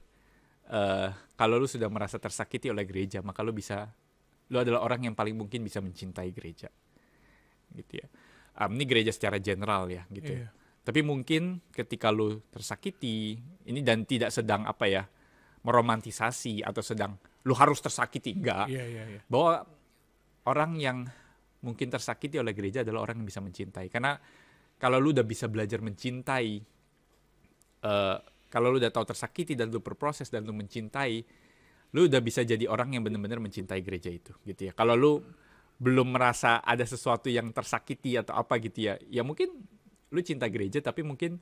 uh, kalau lu sudah merasa tersakiti oleh gereja maka lu bisa lu adalah orang yang paling mungkin bisa mencintai gereja gitu ya um, ini gereja secara general ya gitu yeah. Iya. tapi mungkin ketika lu tersakiti ini dan tidak sedang apa ya meromantisasi atau sedang lu harus tersakiti enggak yeah, yeah, yeah. bahwa orang yang mungkin tersakiti oleh gereja adalah orang yang bisa mencintai karena kalau lu udah bisa belajar mencintai uh, kalau lu udah tahu tersakiti dan lu berproses dan lu mencintai lu udah bisa jadi orang yang benar-benar mencintai gereja itu gitu ya kalau lu belum merasa ada sesuatu yang tersakiti atau apa gitu ya ya mungkin lu cinta gereja tapi mungkin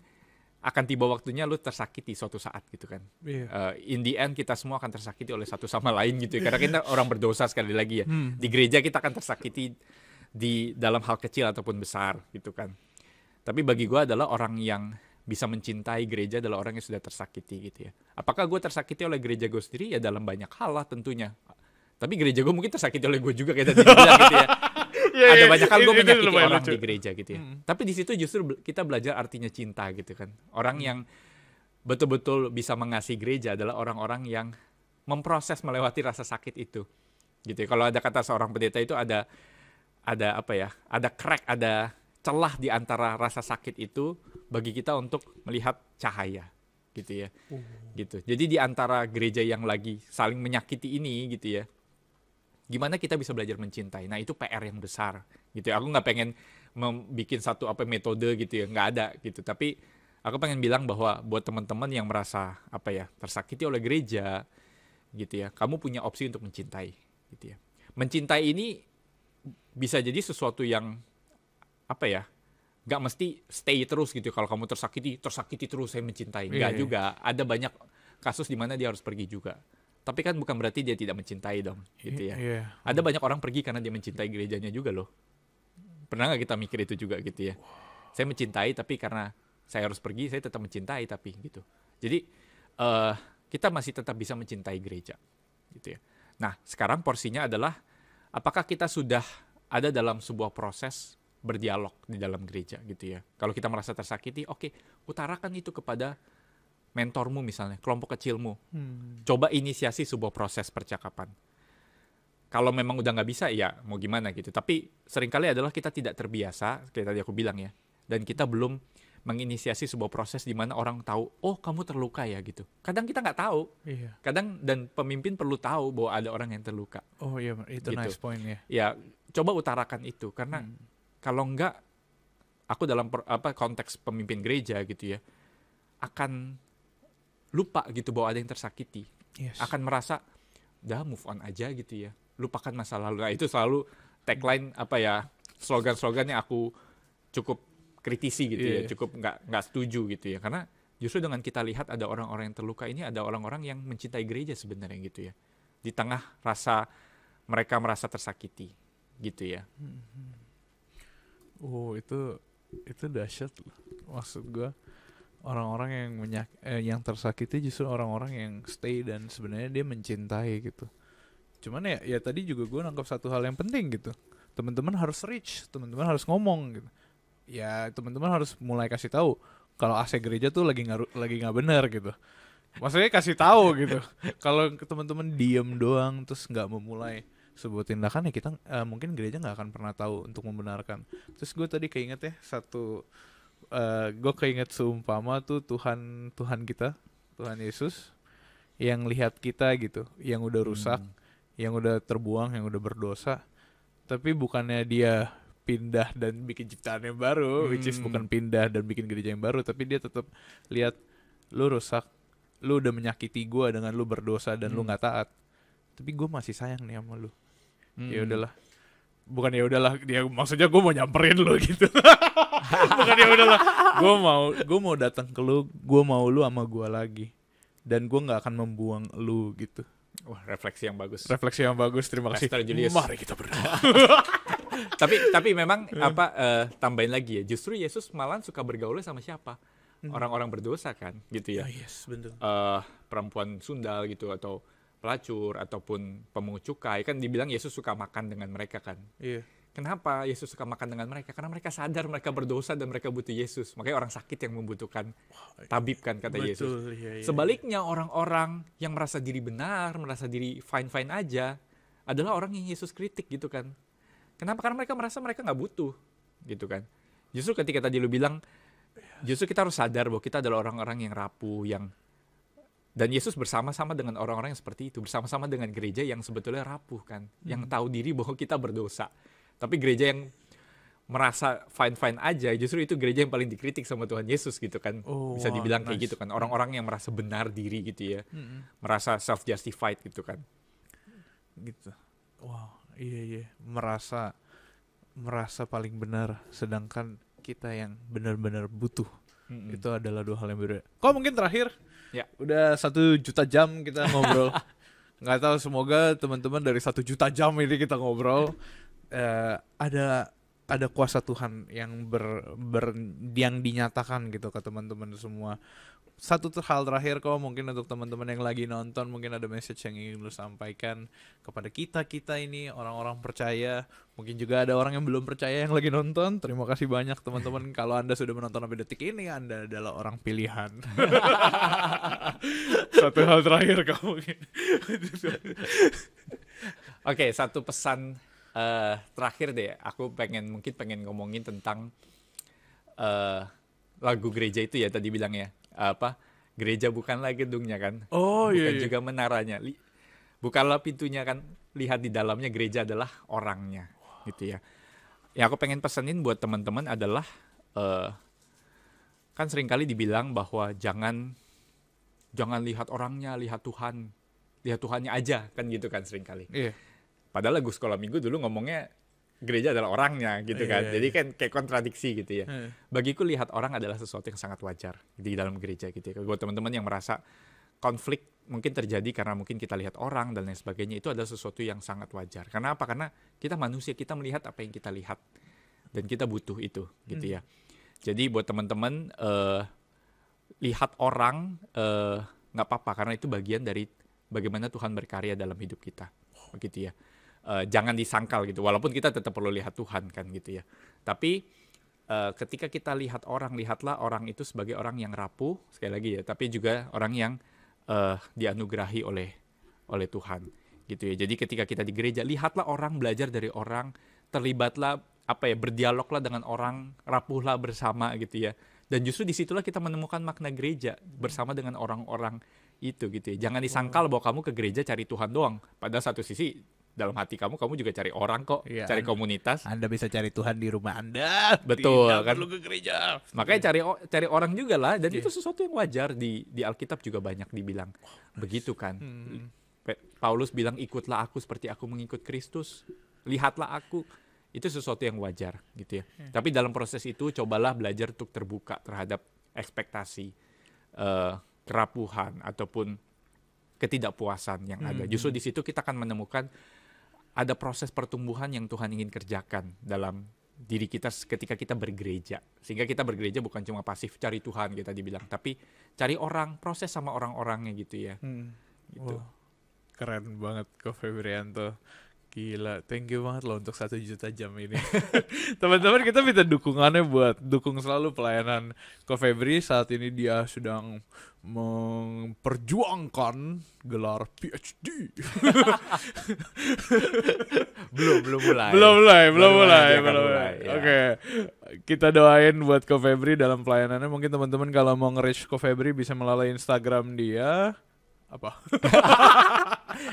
akan tiba waktunya lu tersakiti suatu saat gitu kan. Yeah. Iya. Uh, in the end kita semua akan tersakiti oleh satu sama lain gitu ya. Karena kita orang berdosa sekali lagi ya. Hmm. Di gereja kita akan tersakiti di dalam hal kecil ataupun besar gitu kan. Tapi bagi gue adalah orang yang bisa mencintai gereja adalah orang yang sudah tersakiti gitu ya. Apakah gue tersakiti oleh gereja gue sendiri ya dalam banyak hal lah tentunya. Tapi gereja gue mungkin tersakiti oleh gue juga kayak tadi gitu ya. ya ada ya, banyak hal iya, gue menyakiti orang lucu. di gereja gitu ya. Hmm. Tapi di situ justru kita belajar artinya cinta gitu kan. Orang hmm. yang betul-betul bisa mengasihi gereja adalah orang-orang yang memproses melewati rasa sakit itu. Gitu ya. Kalau ada kata seorang pendeta itu ada ada apa ya? Ada crack, ada celah di antara rasa sakit itu bagi kita untuk melihat cahaya gitu ya. Uh. Gitu. Jadi di antara gereja yang lagi saling menyakiti ini gitu ya gimana kita bisa belajar mencintai nah itu PR yang besar gitu ya aku nggak pengen membuat satu apa metode gitu ya nggak ada gitu tapi aku pengen bilang bahwa buat teman-teman yang merasa apa ya tersakiti oleh gereja gitu ya kamu punya opsi untuk mencintai gitu ya mencintai ini bisa jadi sesuatu yang apa ya nggak mesti stay terus gitu ya. kalau kamu tersakiti tersakiti terus saya mencintai nggak yeah. Iya. juga ada banyak kasus di mana dia harus pergi juga tapi kan bukan berarti dia tidak mencintai dong, gitu ya. Yeah. Ada banyak orang pergi karena dia mencintai gerejanya juga loh. Pernah nggak kita mikir itu juga gitu ya? Saya mencintai tapi karena saya harus pergi, saya tetap mencintai tapi gitu. Jadi uh, kita masih tetap bisa mencintai gereja, gitu ya. Nah, sekarang porsinya adalah apakah kita sudah ada dalam sebuah proses berdialog di dalam gereja, gitu ya. Kalau kita merasa tersakiti, oke, okay, utarakan itu kepada mentormu misalnya, kelompok kecilmu. Hmm. Coba inisiasi sebuah proses percakapan. Kalau memang udah nggak bisa, ya mau gimana gitu. Tapi seringkali adalah kita tidak terbiasa, kayak tadi aku bilang ya. Dan kita belum menginisiasi sebuah proses di mana orang tahu, oh kamu terluka ya gitu. Kadang kita nggak tahu. Iya. Kadang dan pemimpin perlu tahu bahwa ada orang yang terluka. Oh iya, itu gitu. nice point ya. Ya, coba utarakan itu karena hmm. kalau nggak, aku dalam apa konteks pemimpin gereja gitu ya, akan lupa gitu bahwa ada yang tersakiti yes. akan merasa dah move on aja gitu ya lupakan masa lalu nah itu selalu tagline apa ya slogan-slogan yang aku cukup kritisi gitu yeah. ya iya. cukup nggak nggak setuju gitu ya karena justru dengan kita lihat ada orang-orang yang terluka ini ada orang-orang yang mencintai gereja sebenarnya gitu ya di tengah rasa mereka merasa tersakiti gitu ya hmm. oh itu itu dahsyat maksud gue orang-orang yang menyak eh, yang tersakiti justru orang-orang yang stay dan sebenarnya dia mencintai gitu cuman ya ya tadi juga gue nangkap satu hal yang penting gitu teman-teman harus reach teman-teman harus ngomong gitu ya teman-teman harus mulai kasih tahu kalau AC gereja tuh lagi nggak lagi nggak bener gitu maksudnya kasih tahu gitu kalau teman-teman diem doang terus nggak memulai sebuah tindakan ya kita uh, mungkin gereja nggak akan pernah tahu untuk membenarkan terus gue tadi keinget ya satu Eh, gue keinget seumpama tuh Tuhan Tuhan kita Tuhan Yesus yang lihat kita gitu yang udah rusak hmm. yang udah terbuang yang udah berdosa tapi bukannya dia pindah dan bikin ciptaan yang baru hmm. which is hmm. bukan pindah dan bikin gereja yang baru tapi dia tetap lihat lu rusak lu udah menyakiti gue dengan lu berdosa dan hmm. lu nggak taat tapi gue masih sayang nih sama lu ya hmm. ya udahlah bukan ya udahlah dia maksudnya gue mau nyamperin lo gitu bukan ya udahlah gue mau gue mau datang ke lu gue mau lu sama gue lagi dan gue nggak akan membuang lu gitu Wah, refleksi yang bagus. Refleksi yang bagus. Terima kasih. Mari kita berdoa. tapi tapi memang hmm. apa uh, tambahin lagi ya. Justru Yesus malah suka bergaul sama siapa? Hmm. Orang-orang berdosa kan, gitu ya. Oh, yes, betul. Uh, eh, perempuan sundal gitu atau pelacur ataupun pemungut cukai kan dibilang Yesus suka makan dengan mereka kan. Iya. Kenapa Yesus suka makan dengan mereka? Karena mereka sadar mereka berdosa dan mereka butuh Yesus. Makanya orang sakit yang membutuhkan tabib kan kata Betul, Yesus. Iya, iya, iya. Sebaliknya orang-orang yang merasa diri benar, merasa diri fine-fine aja adalah orang yang Yesus kritik gitu kan. Kenapa? Karena mereka merasa mereka nggak butuh gitu kan. Justru ketika tadi lu bilang justru kita harus sadar bahwa kita adalah orang-orang yang rapuh, yang dan Yesus bersama-sama dengan orang-orang yang seperti itu, bersama-sama dengan gereja yang sebetulnya rapuh kan, hmm. yang tahu diri bahwa kita berdosa. Tapi gereja yang merasa fine-fine aja, justru itu gereja yang paling dikritik sama Tuhan Yesus gitu kan. Oh, Bisa dibilang wow, kayak gitu nice. gitu kan, orang-orang yang merasa benar diri gitu ya. Hmm. Merasa self justified gitu kan. Gitu. Wow, iya iya, merasa merasa paling benar sedangkan kita yang benar-benar butuh. Hmm. Itu adalah dua hal yang berbeda. Kok mungkin terakhir Ya. Udah satu juta jam kita ngobrol. nggak tahu semoga teman-teman dari satu juta jam ini kita ngobrol uh, ada ada kuasa Tuhan yang ber, ber yang dinyatakan gitu ke teman-teman semua. Satu hal terakhir kok mungkin untuk teman-teman yang lagi nonton mungkin ada message yang ingin lu sampaikan kepada kita kita ini orang-orang percaya mungkin juga ada orang yang belum percaya yang lagi nonton terima kasih banyak teman-teman kalau anda sudah menonton sampai detik ini anda adalah orang pilihan satu hal terakhir kamu. Oke, okay, satu pesan uh, terakhir deh. Aku pengen mungkin pengen ngomongin tentang uh, lagu gereja itu ya tadi bilang ya. apa? Gereja bukanlah gedungnya kan. Oh iya, Bukan iya. iya. juga menaranya. bukanlah pintunya kan. Lihat di dalamnya gereja adalah orangnya wow. gitu ya. Yang aku pengen pesenin buat teman-teman adalah uh, kan seringkali dibilang bahwa jangan jangan lihat orangnya, lihat Tuhan, lihat Tuhannya aja kan gitu kan sering Iya. Padahal lagu sekolah minggu dulu ngomongnya gereja adalah orangnya gitu kan. Iya, Jadi iya. kan kayak kontradiksi gitu ya. Iya. Bagiku lihat orang adalah sesuatu yang sangat wajar di dalam gereja gitu ya. Buat teman-teman yang merasa konflik mungkin terjadi karena mungkin kita lihat orang dan lain sebagainya itu adalah sesuatu yang sangat wajar. Karena apa? Karena kita manusia, kita melihat apa yang kita lihat dan kita butuh itu gitu hmm. ya. Jadi buat teman-teman uh, lihat orang eh, nggak uh, apa-apa karena itu bagian dari bagaimana Tuhan berkarya dalam hidup kita begitu ya uh, jangan disangkal gitu walaupun kita tetap perlu lihat Tuhan kan gitu ya tapi uh, ketika kita lihat orang lihatlah orang itu sebagai orang yang rapuh sekali lagi ya tapi juga orang yang uh, dianugerahi oleh oleh Tuhan gitu ya jadi ketika kita di gereja lihatlah orang belajar dari orang terlibatlah apa ya berdialoglah dengan orang rapuhlah bersama gitu ya dan justru disitulah kita menemukan makna gereja bersama dengan orang-orang itu gitu ya jangan disangkal bahwa kamu ke gereja cari Tuhan doang pada satu sisi dalam hati kamu kamu juga cari orang kok ya, cari komunitas anda bisa cari Tuhan di rumah anda betul kan lu ke gereja makanya cari cari orang juga lah dan ya. itu sesuatu yang wajar di di Alkitab juga banyak dibilang oh, begitu kan hmm. Paulus bilang ikutlah aku seperti aku mengikut Kristus lihatlah aku itu sesuatu yang wajar gitu ya. Hmm. Tapi dalam proses itu cobalah belajar untuk terbuka terhadap ekspektasi uh, kerapuhan ataupun ketidakpuasan yang hmm. ada. Justru hmm. di situ kita akan menemukan ada proses pertumbuhan yang Tuhan ingin kerjakan dalam diri kita ketika kita bergereja. Sehingga kita bergereja bukan cuma pasif cari Tuhan kita dibilang, tapi cari orang, proses sama orang-orangnya gitu ya. Hmm. Gitu. Wow. Keren banget Ko Febrianto. Gila, thank you banget loh untuk satu juta jam ini. Teman-teman kita minta dukungannya buat dukung selalu pelayanan Ko Febri. Saat ini dia sedang memperjuangkan gelar PhD. belum belum mulai. Belum mulai, belum mulai, belum mulai. Ya. Oke. Kita doain buat Ko Febri dalam pelayanannya. Mungkin teman-teman kalau mau nge-reach Ko Febri bisa melalui Instagram dia apa?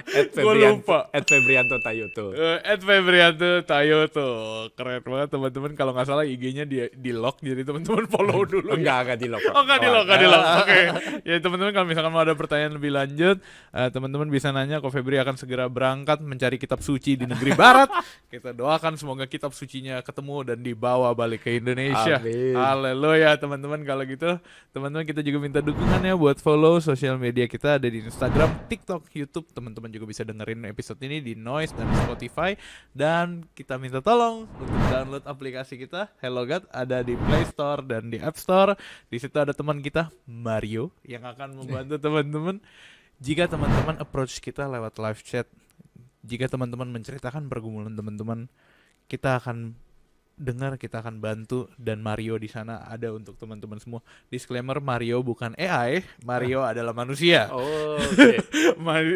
Gue lupa. Ed Febrianto Tayoto. Eh, Ed Febrianto Tayoto. Keren banget teman-teman. Kalau nggak salah IG-nya di, di lock, jadi teman-teman follow hmm. dulu. enggak, ya. enggak di lock. Oh, enggak oh, di lock, enggak di lock. Oke. Okay. Ya teman-teman kalau misalkan mau ada pertanyaan lebih lanjut, teman eh, teman-teman bisa nanya kok Febri akan segera berangkat mencari kitab suci di negeri barat. Kita doakan semoga kitab sucinya ketemu dan dibawa balik ke Indonesia. Amin. Haleluya teman-teman kalau gitu. Teman-teman kita juga minta dukungan ya buat follow sosial media kita ada di Instagram, TikTok, YouTube. Teman-teman juga bisa dengerin episode ini di Noise dan Spotify. Dan kita minta tolong untuk download aplikasi kita, Hello God, ada di Play Store dan di App Store. Di situ ada teman kita, Mario, yang akan membantu teman-teman. Jika teman-teman approach kita lewat live chat, jika teman-teman menceritakan pergumulan teman-teman, kita akan dengar kita akan bantu dan Mario di sana ada untuk teman-teman semua. Disclaimer Mario bukan AI, Mario ah. adalah manusia. Oh, okay.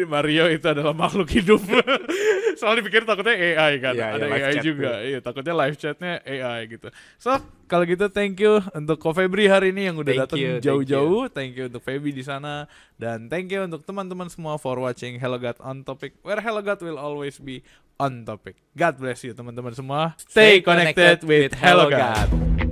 Mario itu adalah makhluk hidup. Soalnya pikir takutnya AI kan, ya, ada ya, AI juga. Iya, takutnya live chatnya AI gitu. So kalau gitu thank you untuk Ko Febri hari ini yang udah datang jauh-jauh. Thank you untuk Febri di sana dan thank you untuk teman-teman semua for watching Hello God on Topic where Hello God will always be on topic. God bless you teman-teman semua. Stay, connected, with Hello God. God.